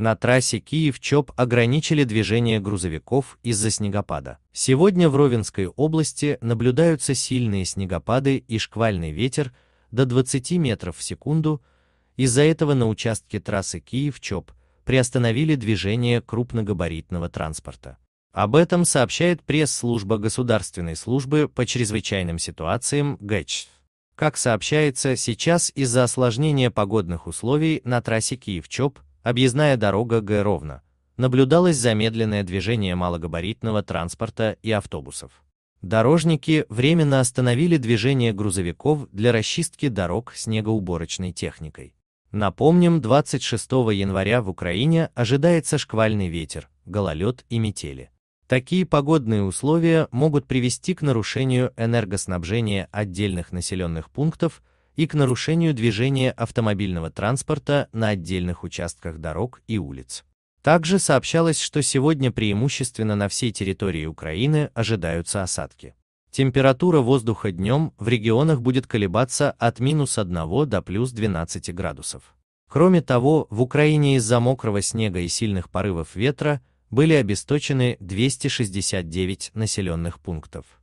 На трассе Киев-Чоп ограничили движение грузовиков из-за снегопада. Сегодня в Ровенской области наблюдаются сильные снегопады и шквальный ветер до 20 метров в секунду. Из-за этого на участке трассы Киев-Чоп приостановили движение крупногабаритного транспорта. Об этом сообщает пресс-служба Государственной службы по чрезвычайным ситуациям ГЭЧ. Как сообщается, сейчас из-за осложнения погодных условий на трассе Киев-Чоп объездная дорога Г ровно, наблюдалось замедленное движение малогабаритного транспорта и автобусов. Дорожники временно остановили движение грузовиков для расчистки дорог снегоуборочной техникой. Напомним, 26 января в Украине ожидается шквальный ветер, гололед и метели. Такие погодные условия могут привести к нарушению энергоснабжения отдельных населенных пунктов и к нарушению движения автомобильного транспорта на отдельных участках дорог и улиц. Также сообщалось, что сегодня преимущественно на всей территории Украины ожидаются осадки. Температура воздуха днем в регионах будет колебаться от минус 1 до плюс 12 градусов. Кроме того, в Украине из-за мокрого снега и сильных порывов ветра были обесточены 269 населенных пунктов.